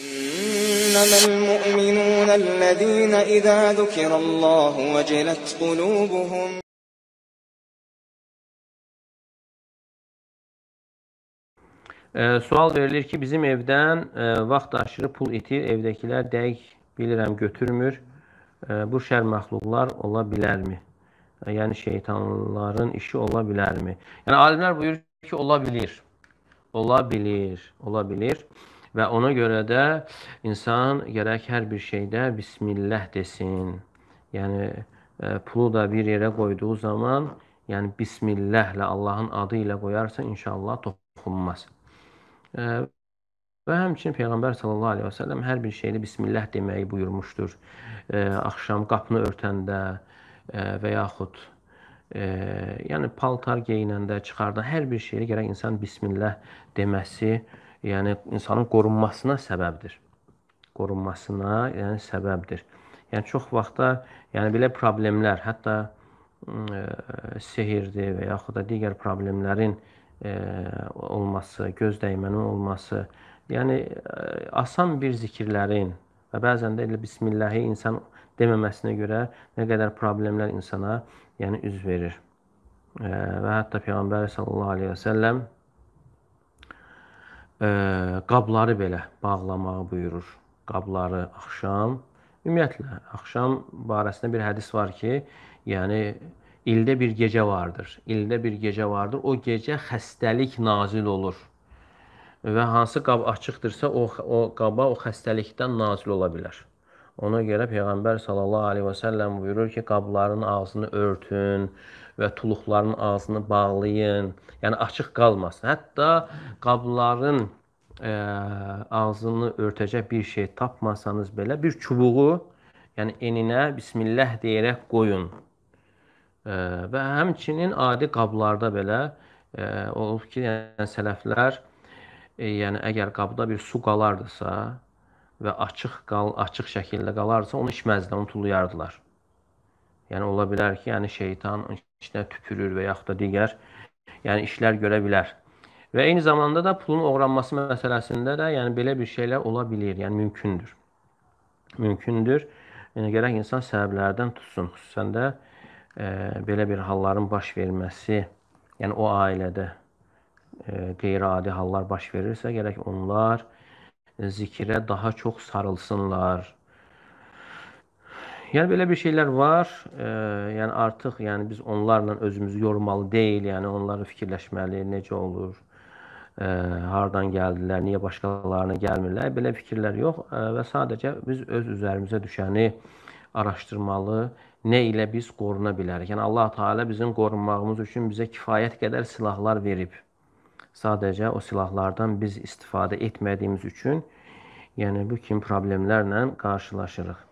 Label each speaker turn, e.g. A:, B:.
A: إنما المؤمنون الذين إذا ذكر الله وجلت قلوبهم E, sual verilir ki, bizim evdən e, vaxt aşırı pul itir, evdəkilər dəqiq bilirəm götürmür. E, bu şər məxluqlar ola bilərmi? E, yəni şeytanların işi ola bilərmi? Yəni alimlər buyurur ki, ola bilir. Ola bilir, ola bilir. Və ona görə də insan gərək hər bir şeydə bismillah desin. Yəni e, pulu da bir yerə qoyduğu zaman, yəni bismillahla Allahın adı ilə qoyarsa inşallah toxunmaz. E, və həmçinin Peyğəmbər sallallahu əleyhi və səlləm hər bir şeydə bismillah deməyi buyurmuşdur. E, axşam qapını örtəndə və yaxud e, yəni paltar geyinəndə, çıxarda hər bir şeyə gərək insan bismillah deməsi yəni insanın qorunmasına səbəbdir. Qorunmasına, yəni səbəbdir. Yəni çox vaxtda yəni belə problemlər, hətta ə, sehirdir və yaxud da digər problemlərin ə, olması, göz dəymənin olması, yəni ə, asan bir zikirlərin və bəzən də elə bismillahi insan deməməsinə görə nə qədər problemlər insana yəni üz verir. Ə, və hətta Peyğəmbər sallallahu əleyhi və səlləm qabları belə bağlamağı buyurur. Qabları axşam, ümumiyyətlə axşam barəsində bir hədis var ki, yəni ildə bir gecə vardır. İldə bir gecə vardır. O gecə xəstəlik nazil olur. Və hansı qab açıqdırsa, o o qaba o xəstəlikdən nazil ola bilər. Ona görə Peyğəmbər sallallahu aleyhi və səlləm buyurur ki, qabların ağzını örtün və tuluqların ağzını bağlayın. Yəni açıq qalmasın. Hətta qabların ə, e, ağzını örtəcək bir şey tapmasanız belə bir çubuğu, yəni eninə bismillah deyərək qoyun. Ə, e, və həmçinin adi qablarda belə ə, e, olub ki, yəni sələflər ə, yəni əgər qabda bir su qalardısa, və açıq qal, açıq şəkildə qalarsa onu içməzdilər, onu tuluyardılar. Yəni ola bilər ki, yəni şeytan içinə tüpürür və yaxud da digər yəni işlər görə bilər. Və eyni zamanda da pulun oğranması məsələsində də yəni belə bir şeylər ola bilər, yəni mümkündür. Mümkündür. Yəni gərək insan səbəblərdən tutsun, xüsusən də e, belə bir halların baş verməsi, yəni o ailədə e, qeyri-adi hallar baş verirsə, gərək onlar e, zikrə daha çox sarılsınlar. Yəni belə bir şeylər var. E, yəni artıq yəni biz onlarla özümüzü yormalı deyil, yəni onları fikirləşməli, necə olur? E, hardan gəldilər, niyə başqalarına gəlmirlər? Belə fikirlər yox e, və sadəcə biz öz üzərimizə düşəni araşdırmalı. Nə ilə biz qoruna bilərik? Yəni Allah Taala bizim qorunmağımız üçün bizə kifayət qədər silahlar verib. Sadəcə o silahlardan biz istifadə etmədiyimiz üçün, yəni bu kimi problemlərlə qarşılaşırıq.